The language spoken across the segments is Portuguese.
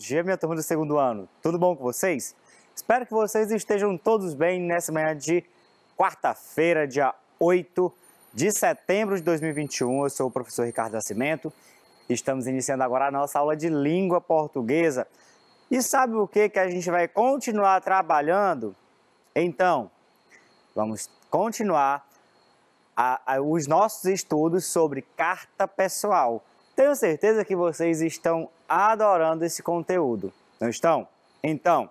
dia, minha turma do segundo ano. Tudo bom com vocês? Espero que vocês estejam todos bem nessa manhã de quarta-feira, dia 8 de setembro de 2021. Eu sou o professor Ricardo Nascimento. Estamos iniciando agora a nossa aula de língua portuguesa. E sabe o que que a gente vai continuar trabalhando? Então, vamos continuar a, a, os nossos estudos sobre carta pessoal. Tenho certeza que vocês estão adorando esse conteúdo. Não estão? Então,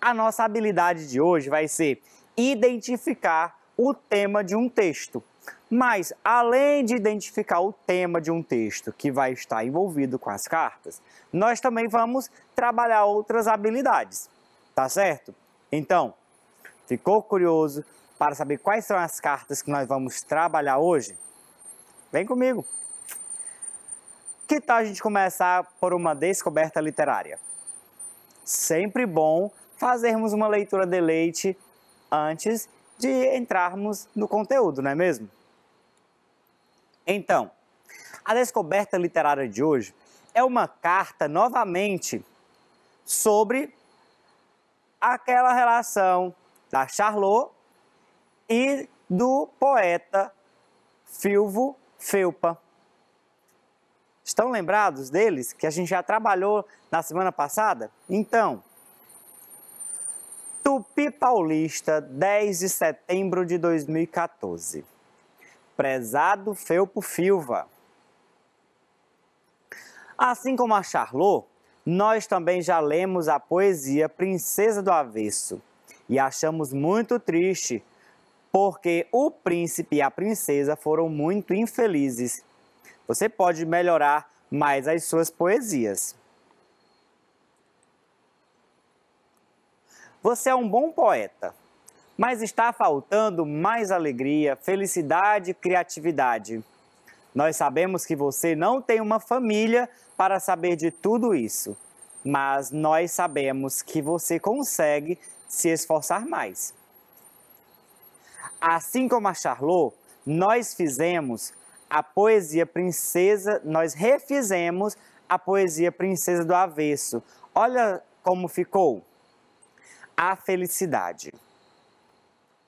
a nossa habilidade de hoje vai ser identificar o tema de um texto. Mas, além de identificar o tema de um texto que vai estar envolvido com as cartas, nós também vamos trabalhar outras habilidades, tá certo? Então, ficou curioso para saber quais são as cartas que nós vamos trabalhar hoje? Vem comigo! que tal a gente começar por uma descoberta literária? Sempre bom fazermos uma leitura de leite antes de entrarmos no conteúdo, não é mesmo? Então, a descoberta literária de hoje é uma carta novamente sobre aquela relação da Charlot e do poeta Filvo Felpa. Estão lembrados deles que a gente já trabalhou na semana passada? Então, Tupi Paulista, 10 de setembro de 2014. Prezado Felpo Filva. Assim como a Charlot, nós também já lemos a poesia Princesa do Avesso e achamos muito triste, porque o príncipe e a princesa foram muito infelizes você pode melhorar mais as suas poesias. Você é um bom poeta, mas está faltando mais alegria, felicidade e criatividade. Nós sabemos que você não tem uma família para saber de tudo isso, mas nós sabemos que você consegue se esforçar mais. Assim como a Charlot, nós fizemos a poesia princesa, nós refizemos a poesia princesa do avesso. Olha como ficou. A felicidade.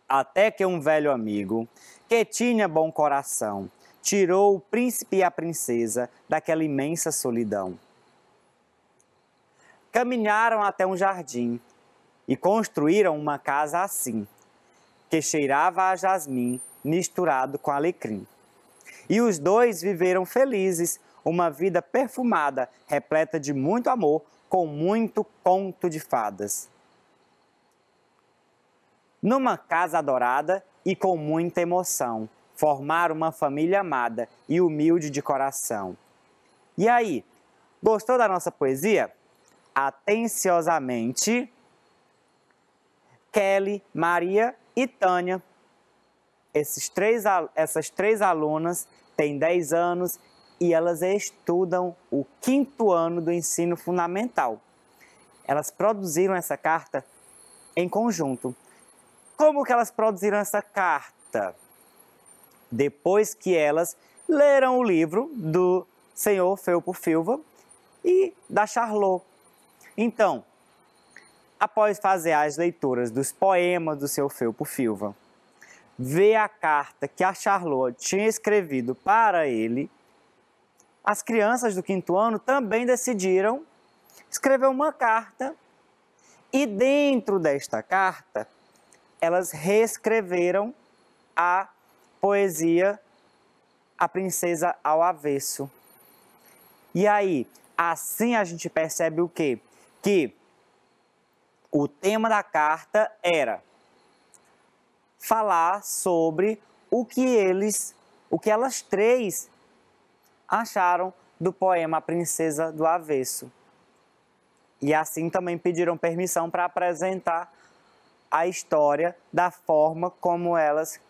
Até que um velho amigo, que tinha bom coração, tirou o príncipe e a princesa daquela imensa solidão. Caminharam até um jardim e construíram uma casa assim, que cheirava a jasmim misturado com alecrim. E os dois viveram felizes, uma vida perfumada, repleta de muito amor, com muito conto de fadas. Numa casa adorada e com muita emoção, formar uma família amada e humilde de coração. E aí, gostou da nossa poesia? Atenciosamente, Kelly, Maria e Tânia. Esses três, essas três alunas têm 10 anos e elas estudam o quinto ano do ensino fundamental. Elas produziram essa carta em conjunto. Como que elas produziram essa carta? Depois que elas leram o livro do senhor Felpo Filva e da Charlot. Então, após fazer as leituras dos poemas do seu Felpo Filva vê a carta que a Charlotte tinha escrevido para ele, as crianças do quinto ano também decidiram escrever uma carta e dentro desta carta elas reescreveram a poesia A Princesa ao Avesso. E aí, assim a gente percebe o quê? Que o tema da carta era falar sobre o que eles, o que elas três acharam do poema A Princesa do Avesso. E assim também pediram permissão para apresentar a história da forma como elas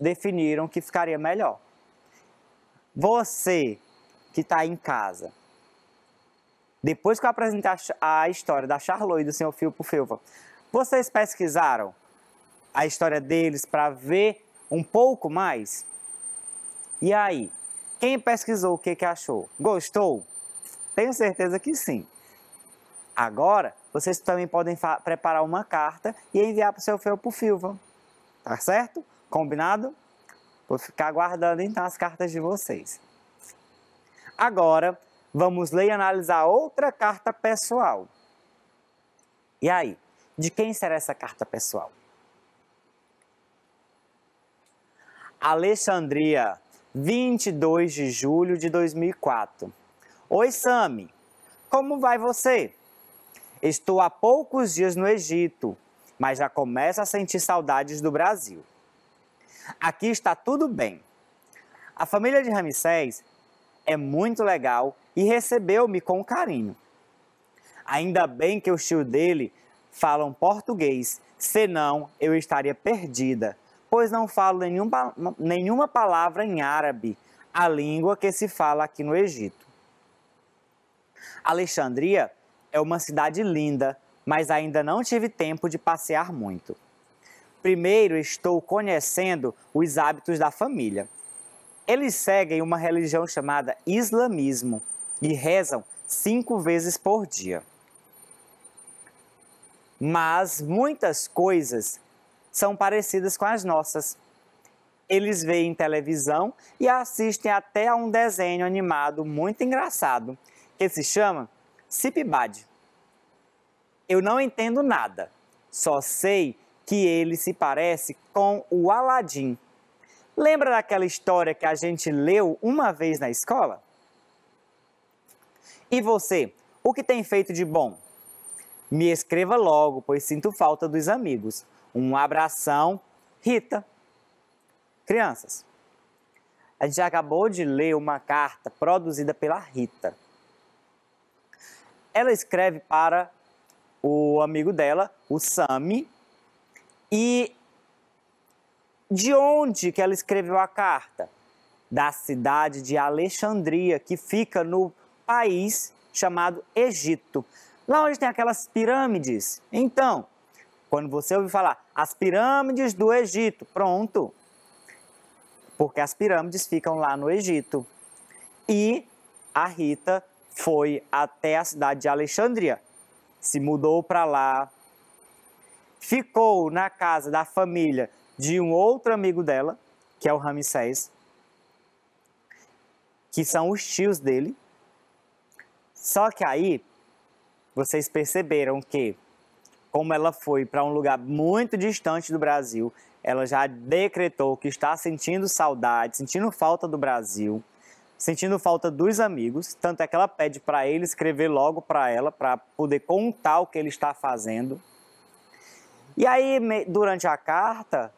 definiram que ficaria melhor. Você que está em casa, depois que eu apresentei a história da Charlotte e do Sr. Filpo Filva, vocês pesquisaram a história deles, para ver um pouco mais? E aí, quem pesquisou o que, que achou? Gostou? Tenho certeza que sim. Agora, vocês também podem preparar uma carta e enviar para o seu Felpo Filva. Tá certo? Combinado? Vou ficar aguardando então as cartas de vocês. Agora, vamos ler e analisar outra carta pessoal. E aí, de quem será essa carta pessoal? Alexandria, 22 de julho de 2004. Oi, Sami. Como vai você? Estou há poucos dias no Egito, mas já começo a sentir saudades do Brasil. Aqui está tudo bem. A família de Ramsés é muito legal e recebeu-me com carinho. Ainda bem que os tios dele falam português, senão eu estaria perdida pois não falo nenhuma, nenhuma palavra em árabe, a língua que se fala aqui no Egito. Alexandria é uma cidade linda, mas ainda não tive tempo de passear muito. Primeiro, estou conhecendo os hábitos da família. Eles seguem uma religião chamada islamismo e rezam cinco vezes por dia. Mas muitas coisas são parecidas com as nossas. Eles veem televisão e assistem até a um desenho animado muito engraçado, que se chama Cipibade. Eu não entendo nada, só sei que ele se parece com o Aladim. Lembra daquela história que a gente leu uma vez na escola? E você, o que tem feito de bom? Me escreva logo, pois sinto falta dos amigos. Um abração, Rita. Crianças, a gente acabou de ler uma carta produzida pela Rita. Ela escreve para o amigo dela, o Sami, e de onde que ela escreveu a carta? Da cidade de Alexandria, que fica no país chamado Egito, lá onde tem aquelas pirâmides. Então, quando você ouvir falar as pirâmides do Egito, pronto. Porque as pirâmides ficam lá no Egito. E a Rita foi até a cidade de Alexandria, se mudou para lá, ficou na casa da família de um outro amigo dela, que é o Ramsés, que são os tios dele. Só que aí vocês perceberam que como ela foi para um lugar muito distante do Brasil, ela já decretou que está sentindo saudade, sentindo falta do Brasil, sentindo falta dos amigos. Tanto é que ela pede para ele escrever logo para ela, para poder contar o que ele está fazendo. E aí, durante a carta,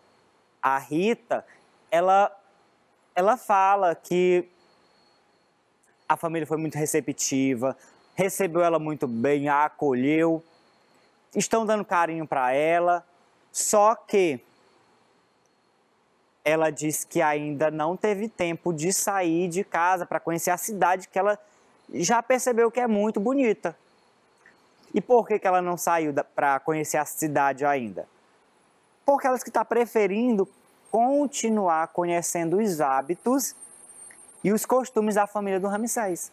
a Rita, ela, ela fala que a família foi muito receptiva, recebeu ela muito bem, a acolheu, estão dando carinho para ela, só que ela diz que ainda não teve tempo de sair de casa para conhecer a cidade que ela já percebeu que é muito bonita. E por que, que ela não saiu para conhecer a cidade ainda? Porque ela está preferindo continuar conhecendo os hábitos e os costumes da família do Ramsés.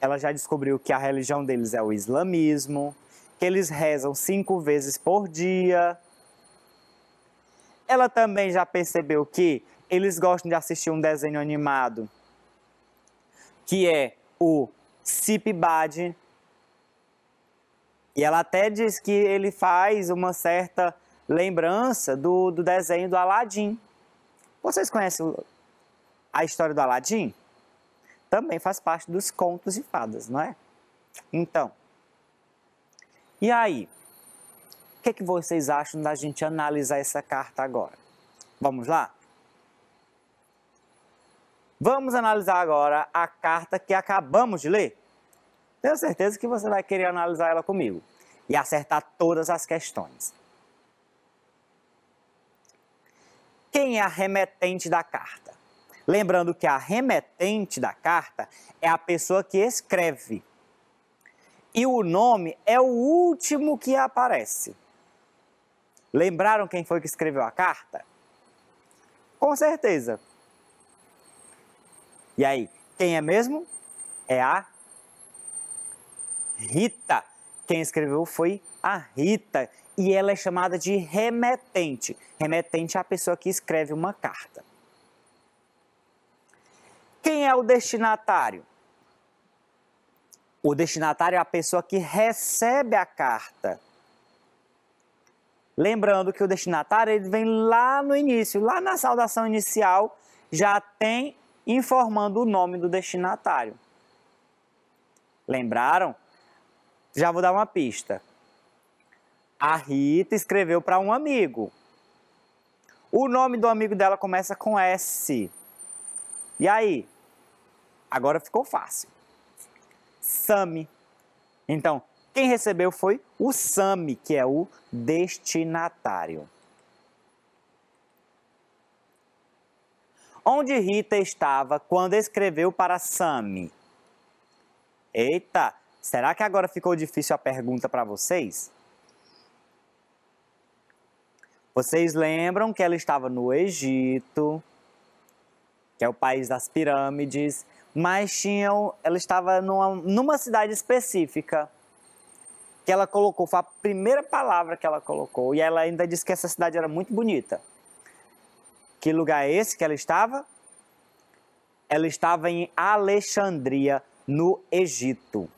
Ela já descobriu que a religião deles é o islamismo, que eles rezam cinco vezes por dia. Ela também já percebeu que eles gostam de assistir um desenho animado, que é o Sip Bad. E ela até diz que ele faz uma certa lembrança do, do desenho do Aladim. Vocês conhecem a história do Aladim? Também faz parte dos contos de fadas, não é? Então, e aí, o que, que vocês acham da gente analisar essa carta agora? Vamos lá? Vamos analisar agora a carta que acabamos de ler. Tenho certeza que você vai querer analisar ela comigo e acertar todas as questões. Quem é a remetente da carta? Lembrando que a remetente da carta é a pessoa que escreve e o nome é o último que aparece. Lembraram quem foi que escreveu a carta? Com certeza. E aí, quem é mesmo? É a Rita. Quem escreveu foi a Rita. E ela é chamada de remetente. Remetente é a pessoa que escreve uma carta. Quem é o destinatário? O destinatário é a pessoa que recebe a carta. Lembrando que o destinatário ele vem lá no início, lá na saudação inicial, já tem informando o nome do destinatário. Lembraram? Já vou dar uma pista. A Rita escreveu para um amigo. O nome do amigo dela começa com S. E aí? Agora ficou fácil. SAMI. Então, quem recebeu foi o SAMI, que é o destinatário. Onde Rita estava quando escreveu para Sami? Eita, será que agora ficou difícil a pergunta para vocês? Vocês lembram que ela estava no Egito, que é o país das pirâmides, mas tinham, ela estava numa, numa cidade específica que ela colocou, foi a primeira palavra que ela colocou, e ela ainda disse que essa cidade era muito bonita. Que lugar é esse que ela estava? Ela estava em Alexandria, no Egito.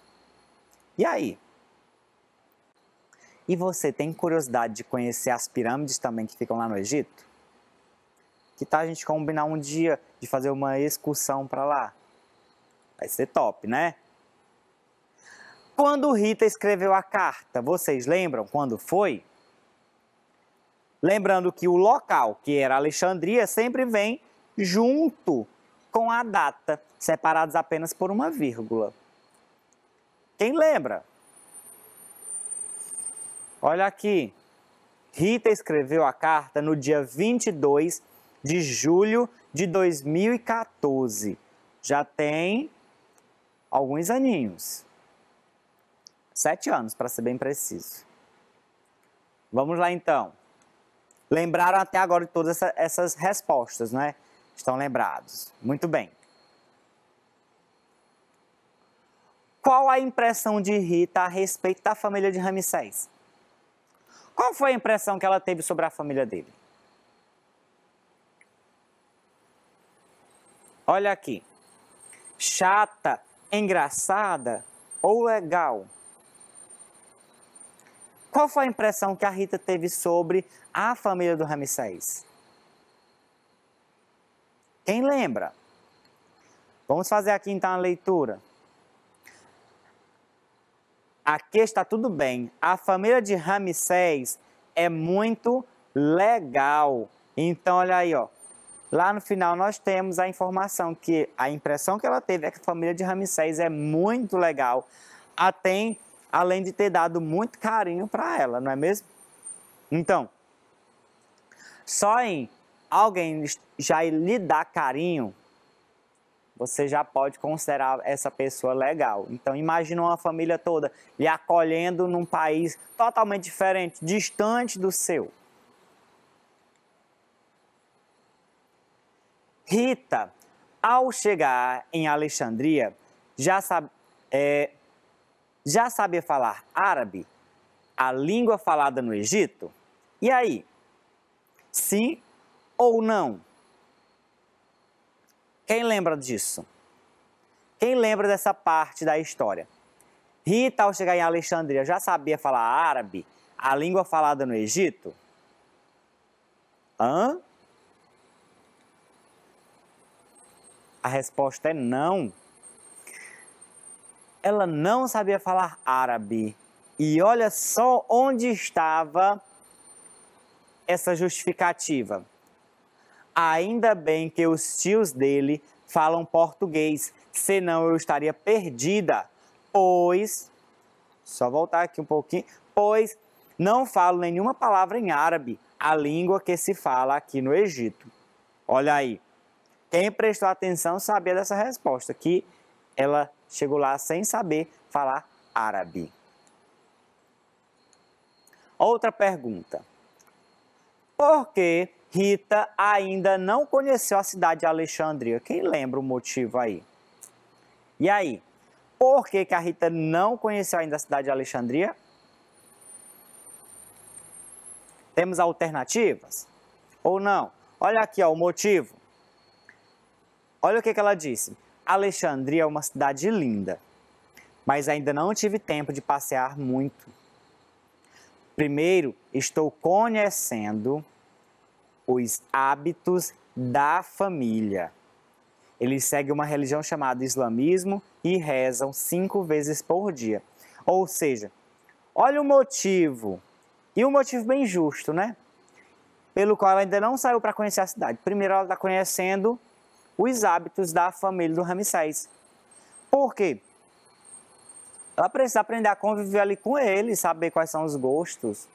E aí? E você tem curiosidade de conhecer as pirâmides também que ficam lá no Egito? Que tal a gente combinar um dia de fazer uma excursão para lá? Vai ser top, né? Quando Rita escreveu a carta, vocês lembram quando foi? Lembrando que o local, que era Alexandria, sempre vem junto com a data, separados apenas por uma vírgula. Quem lembra? Olha aqui. Rita escreveu a carta no dia 22 de julho de 2014. Já tem alguns aninhos. Sete anos, para ser bem preciso. Vamos lá então. Lembraram até agora de todas essa, essas respostas, não é? Estão lembrados. Muito bem. Qual a impressão de Rita a respeito da família de Ramsés? Qual foi a impressão que ela teve sobre a família dele? Olha aqui. Chata, engraçada ou legal? Qual foi a impressão que a Rita teve sobre a família do Ramsés? Quem lembra? Vamos fazer aqui então a leitura. Aqui está tudo bem. A família de Ramsés é muito legal. Então olha aí, ó. Lá no final nós temos a informação que a impressão que ela teve é que a família de Ramsés é muito legal, até, além de ter dado muito carinho para ela, não é mesmo? Então, só em alguém já lhe dar carinho, você já pode considerar essa pessoa legal. Então imagina uma família toda lhe acolhendo num país totalmente diferente, distante do seu. Rita, ao chegar em Alexandria, já, é... já sabia falar árabe, a língua falada no Egito? E aí? Sim ou não? Quem lembra disso? Quem lembra dessa parte da história? Rita, ao chegar em Alexandria, já sabia falar árabe, a língua falada no Egito? Hã? A resposta é não. Ela não sabia falar árabe. E olha só onde estava essa justificativa. Ainda bem que os tios dele falam português, senão eu estaria perdida, pois. Só voltar aqui um pouquinho. Pois não falo nenhuma palavra em árabe, a língua que se fala aqui no Egito. Olha aí, quem prestou atenção sabia dessa resposta, que ela chegou lá sem saber falar árabe. Outra pergunta. Por que Rita ainda não conheceu a cidade de Alexandria? Quem lembra o motivo aí? E aí, por que, que a Rita não conheceu ainda a cidade de Alexandria? Temos alternativas ou não? Olha aqui ó, o motivo. Olha o que, que ela disse. Alexandria é uma cidade linda, mas ainda não tive tempo de passear muito. Primeiro, estou conhecendo os hábitos da família. Eles seguem uma religião chamada islamismo e rezam cinco vezes por dia. Ou seja, olha o motivo, e um motivo bem justo, né? Pelo qual ela ainda não saiu para conhecer a cidade. Primeiro, ela está conhecendo os hábitos da família do Ramsés. Por quê? Ela precisa aprender a conviver ali com ele, saber quais são os gostos,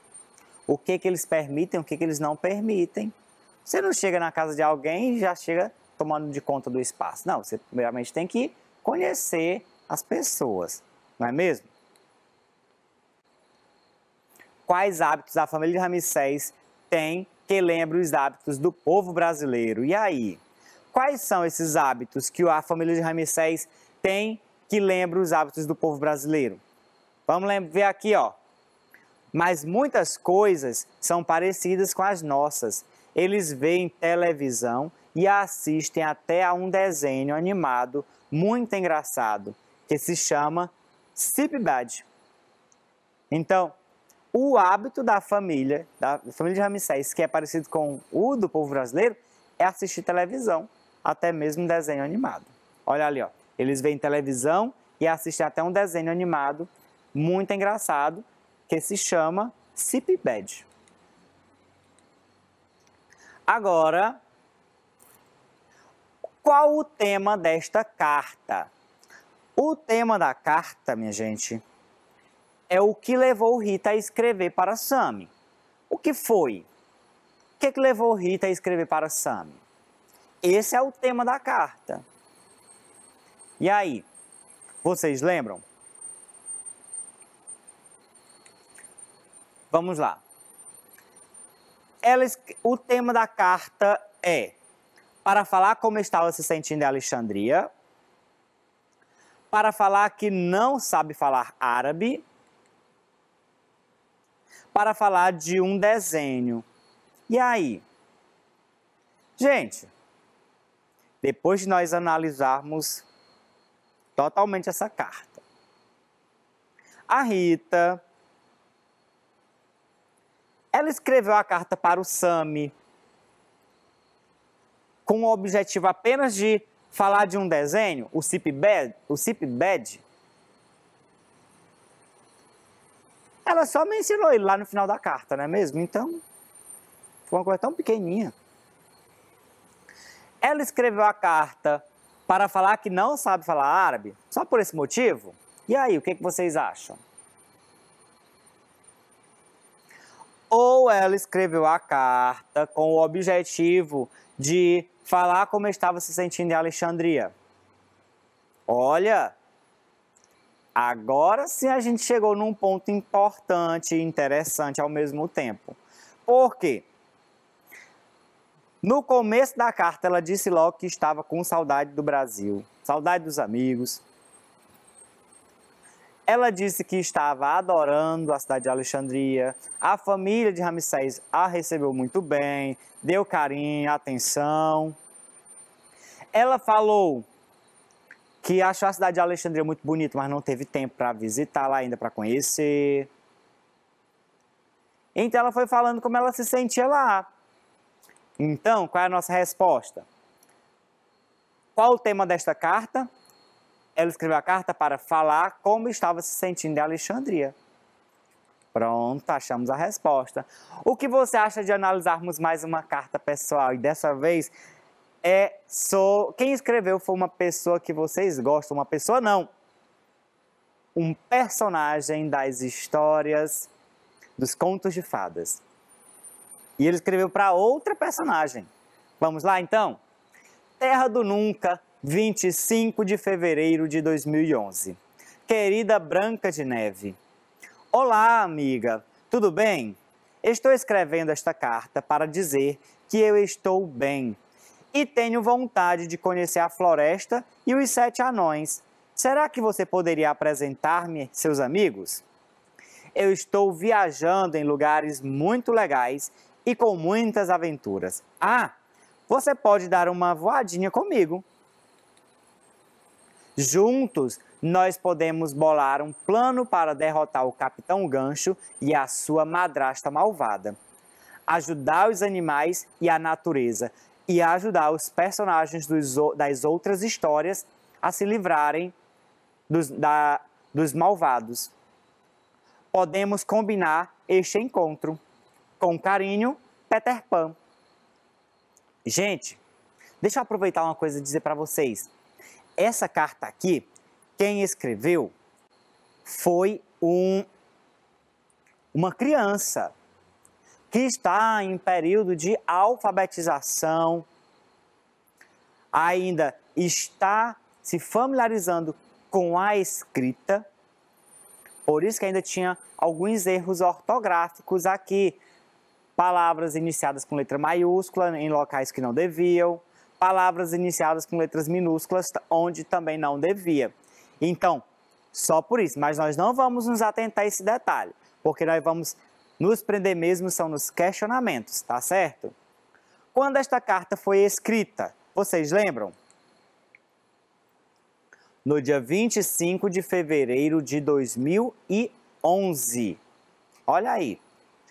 o que que eles permitem, o que que eles não permitem. Você não chega na casa de alguém e já chega tomando de conta do espaço. Não, você primeiramente tem que conhecer as pessoas, não é mesmo? Quais hábitos a família de Ramsés tem que lembra os hábitos do povo brasileiro? E aí? Quais são esses hábitos que a família de Ramsés tem que lembra os hábitos do povo brasileiro? Vamos ver aqui, ó. Mas muitas coisas são parecidas com as nossas. Eles veem televisão e assistem até a um desenho animado muito engraçado que se chama Sip Então, o hábito da família, da família de Ramsés, que é parecido com o do povo brasileiro, é assistir televisão até mesmo desenho animado. Olha ali, ó. eles veem televisão e assistem até um desenho animado muito engraçado que se chama Sip Bad. Agora, qual o tema desta carta? O tema da carta, minha gente, é o que levou Rita a escrever para Sammy. O que foi? O que, é que levou Rita a escrever para Sammy? Esse é o tema da carta. E aí, vocês lembram? Vamos lá. Ela, o tema da carta é para falar como estava se sentindo em Alexandria, para falar que não sabe falar árabe, para falar de um desenho. E aí? Gente, depois de nós analisarmos totalmente essa carta. A Rita, ela escreveu a carta para o Sami com o objetivo apenas de falar de um desenho, o Cipbed, o Cipbed. Ela só mencionou ele lá no final da carta, não é mesmo? Então, foi uma coisa tão pequenininha. Ela escreveu a carta para falar que não sabe falar árabe, só por esse motivo? E aí, o que, vocês acham? Ou ela escreveu a carta com o objetivo de falar como estava se sentindo em Alexandria. Olha, agora sim a gente chegou num ponto importante e interessante ao mesmo tempo. Por quê? No começo da carta, ela disse logo que estava com saudade do Brasil, saudade dos amigos. Ela disse que estava adorando a cidade de Alexandria. A família de Ramsés a recebeu muito bem, deu carinho, atenção. Ela falou que achou a cidade de Alexandria muito bonita, mas não teve tempo para visitar lá ainda, para conhecer. Então ela foi falando como ela se sentia lá. Então, qual é a nossa resposta? Qual o tema desta carta? Ela escreveu a carta para falar como estava se sentindo em Alexandria. Pronto, achamos a resposta. O que você acha de analisarmos mais uma carta pessoal? E dessa vez é só quem escreveu foi uma pessoa que vocês gostam, uma pessoa não. Um personagem das histórias dos contos de fadas. E ele escreveu para outra personagem. Vamos lá então? Terra do Nunca, 25 de fevereiro de 2011. Querida Branca de Neve. Olá, amiga. Tudo bem? Estou escrevendo esta carta para dizer que eu estou bem e tenho vontade de conhecer a floresta e os sete anões. Será que você poderia apresentar-me seus amigos? Eu estou viajando em lugares muito legais e com muitas aventuras. Ah, você pode dar uma voadinha comigo. Juntos, nós podemos bolar um plano para derrotar o Capitão Gancho e a sua madrasta malvada. Ajudar os animais e a natureza, e ajudar os personagens dos, das outras histórias a se livrarem dos, da, dos malvados. Podemos combinar este encontro com carinho, Peter Pan. Gente, deixa eu aproveitar uma coisa e dizer para vocês. Essa carta aqui, quem escreveu foi um, uma criança que está em período de alfabetização, ainda está se familiarizando com a escrita, por isso que ainda tinha alguns erros ortográficos aqui, palavras iniciadas com letra maiúscula em locais que não deviam, palavras iniciadas com letras minúsculas onde também não devia. Então, só por isso, mas nós não vamos nos atentar a esse detalhe, porque nós vamos nos prender mesmo são nos questionamentos, tá certo? Quando esta carta foi escrita, vocês lembram? No dia 25 de fevereiro de 2011. Olha aí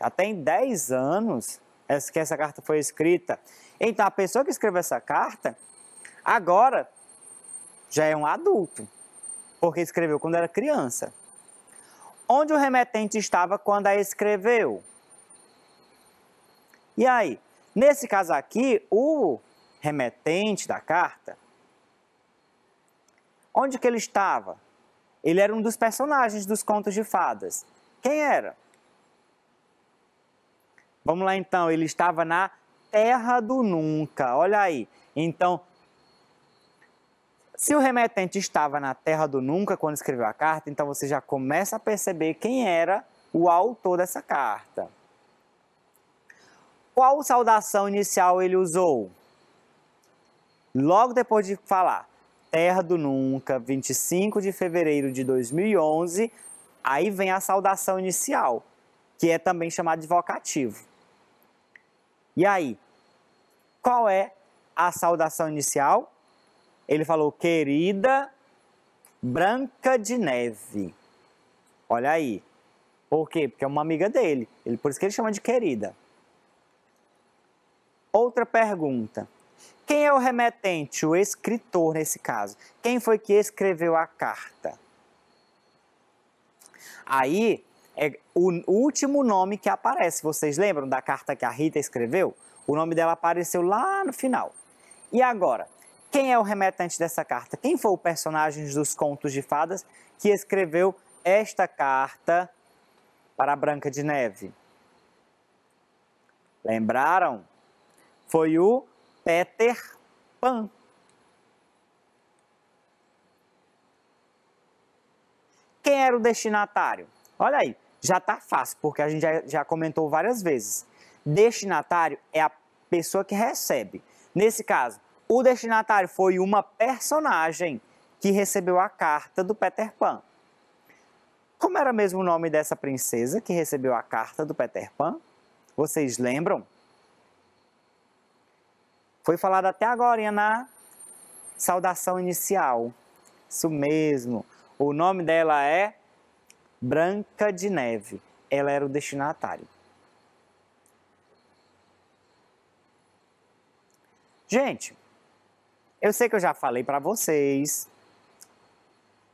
até em 10 anos que essa carta foi escrita. Então, a pessoa que escreveu essa carta, agora já é um adulto, porque escreveu quando era criança. Onde o remetente estava quando a escreveu? E aí? Nesse caso aqui, o remetente da carta, onde que ele estava? Ele era um dos personagens dos contos de fadas. Quem era? Vamos lá então, ele estava na terra do nunca. Olha aí. Então, se o remetente estava na terra do nunca quando escreveu a carta, então você já começa a perceber quem era o autor dessa carta. Qual saudação inicial ele usou? Logo depois de falar Terra do Nunca, 25 de fevereiro de 2011, aí vem a saudação inicial, que é também chamada de vocativo. E aí, qual é a saudação inicial? Ele falou, querida Branca de Neve. Olha aí. Por quê? Porque é uma amiga dele. Ele, por isso que ele chama de querida. Outra pergunta. Quem é o remetente, o escritor nesse caso? Quem foi que escreveu a carta? Aí é o último nome que aparece. Vocês lembram da carta que a Rita escreveu? O nome dela apareceu lá no final. E agora, quem é o remetente dessa carta? Quem foi o personagem dos contos de fadas que escreveu esta carta para a Branca de Neve? Lembraram? Foi o Peter Pan. Quem era o destinatário? Olha aí, já está fácil, porque a gente já, já comentou várias vezes. Destinatário é a pessoa que recebe. Nesse caso, o destinatário foi uma personagem que recebeu a carta do Peter Pan. Como era mesmo o nome dessa princesa que recebeu a carta do Peter Pan? Vocês lembram? Foi falado até agora na saudação inicial. Isso mesmo. O nome dela é Branca de Neve, ela era o destinatário. Gente, eu sei que eu já falei para vocês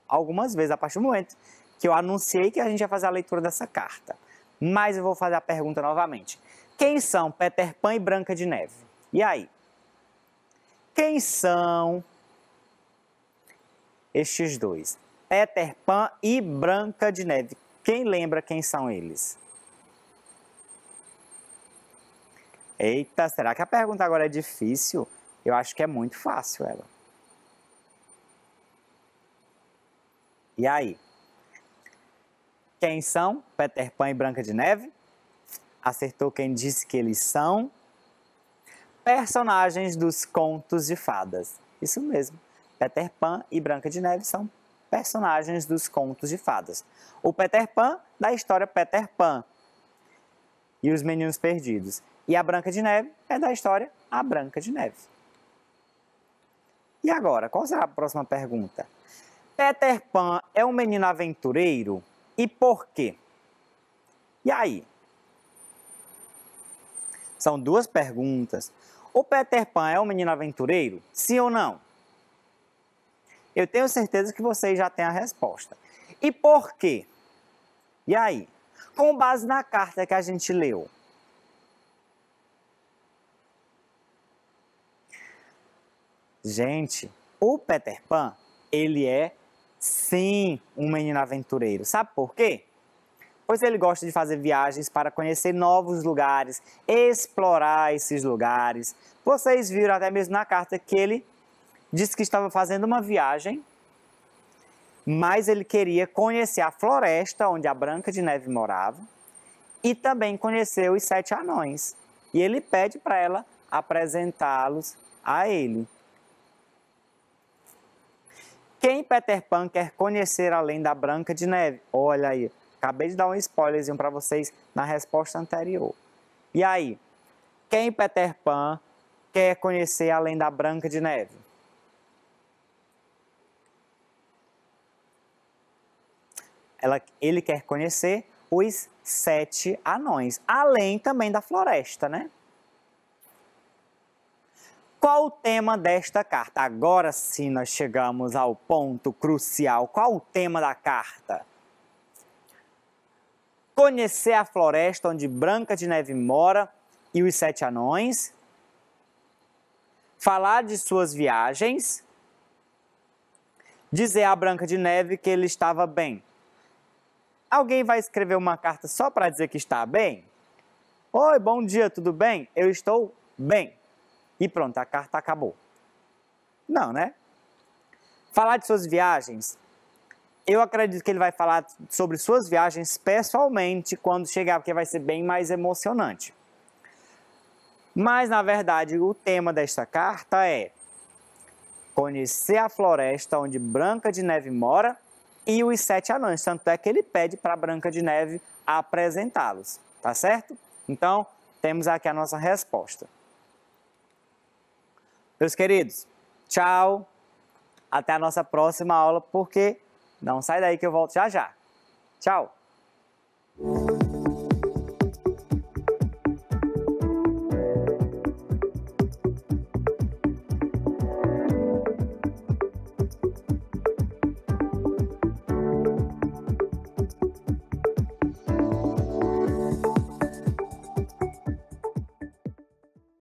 algumas vezes, a partir do momento que eu anunciei que a gente ia fazer a leitura dessa carta. Mas eu vou fazer a pergunta novamente. Quem são Peter Pan e Branca de Neve? E aí? Quem são estes dois? Peter Pan e Branca de Neve. Quem lembra quem são eles? Eita, será que a pergunta agora é difícil? Eu acho que é muito fácil ela. E aí? Quem são Peter Pan e Branca de Neve? Acertou quem disse que eles são personagens dos contos de fadas. Isso mesmo. Peter Pan e Branca de Neve são personagens dos contos de fadas. O Peter Pan, da história Peter Pan e os Meninos Perdidos. E a Branca de Neve é da história A Branca de Neve. E agora, qual será a próxima pergunta? Peter Pan é um menino aventureiro e por quê? E aí? São duas perguntas. O Peter Pan é um menino aventureiro? Sim ou não? Eu tenho certeza que vocês já têm a resposta. E por quê? E aí? Com base na carta que a gente leu. Gente, o Peter Pan, ele é sim um menino aventureiro. Sabe por quê? Pois ele gosta de fazer viagens para conhecer novos lugares, explorar esses lugares. Vocês viram até mesmo na carta que ele disse que estava fazendo uma viagem, mas ele queria conhecer a floresta onde a Branca de Neve morava e também conhecer os sete anões. E ele pede para ela apresentá-los a ele. Quem Peter Pan quer conhecer além da Branca de Neve? Olha aí, acabei de dar um spoilerzinho para vocês na resposta anterior. E aí, quem Peter Pan quer conhecer além da Branca de Neve? ela, ele quer conhecer os sete anões, além também da floresta, né? Qual o tema desta carta? Agora sim nós chegamos ao ponto crucial. Qual o tema da carta? Conhecer a floresta onde Branca de Neve mora e os sete anões. Falar de suas viagens. Dizer a Branca de Neve que ele estava bem. Alguém vai escrever uma carta só para dizer que está bem? Oi, bom dia, tudo bem? Eu estou bem. E pronto, a carta acabou. Não, né? Falar de suas viagens. Eu acredito que ele vai falar sobre suas viagens pessoalmente quando chegar, porque vai ser bem mais emocionante. Mas, na verdade, o tema desta carta é conhecer a floresta onde Branca de Neve mora e os sete anões. Tanto é que ele pede para Branca de Neve apresentá-los, tá certo? Então, temos aqui a nossa resposta. Meus queridos, tchau. Até a nossa próxima aula, porque não sai daí que eu volto já já. Tchau.